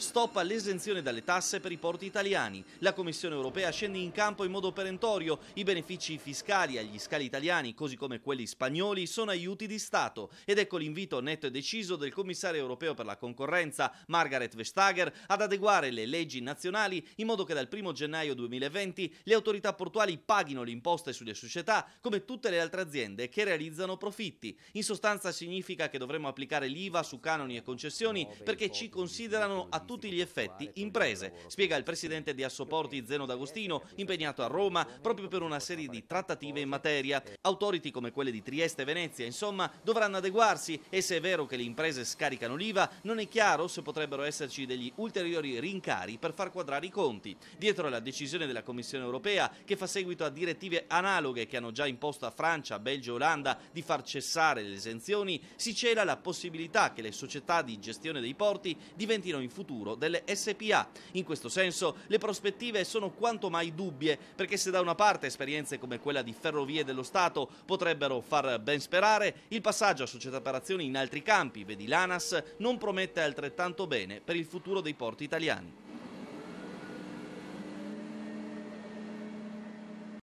stop all'esenzione dalle tasse per i porti italiani. La Commissione europea scende in campo in modo perentorio. I benefici fiscali agli scali italiani, così come quelli spagnoli, sono aiuti di Stato. Ed ecco l'invito netto e deciso del commissario europeo per la concorrenza, Margaret Vestager, ad adeguare le leggi nazionali in modo che dal 1 gennaio 2020 le autorità portuali paghino le imposte sulle società come tutte le altre aziende che realizzano profitti. In sostanza significa che dovremmo applicare l'IVA su canoni e concessioni perché ci considerano attualmente tutti gli effetti imprese, spiega il presidente di Assoporti Zeno D'Agostino, impegnato a Roma proprio per una serie di trattative in materia. Autority come quelle di Trieste e Venezia, insomma, dovranno adeguarsi e se è vero che le imprese scaricano l'IVA, non è chiaro se potrebbero esserci degli ulteriori rincari per far quadrare i conti. Dietro alla decisione della Commissione europea, che fa seguito a direttive analoghe che hanno già imposto a Francia, Belgio e Olanda di far cessare le esenzioni, si cela la possibilità che le società di gestione dei porti diventino in futuro futuro delle SPA. In questo senso le prospettive sono quanto mai dubbie, perché se da una parte esperienze come quella di Ferrovie dello Stato potrebbero far ben sperare, il passaggio a società per azioni in altri campi, vedi l'ANAS, non promette altrettanto bene per il futuro dei porti italiani.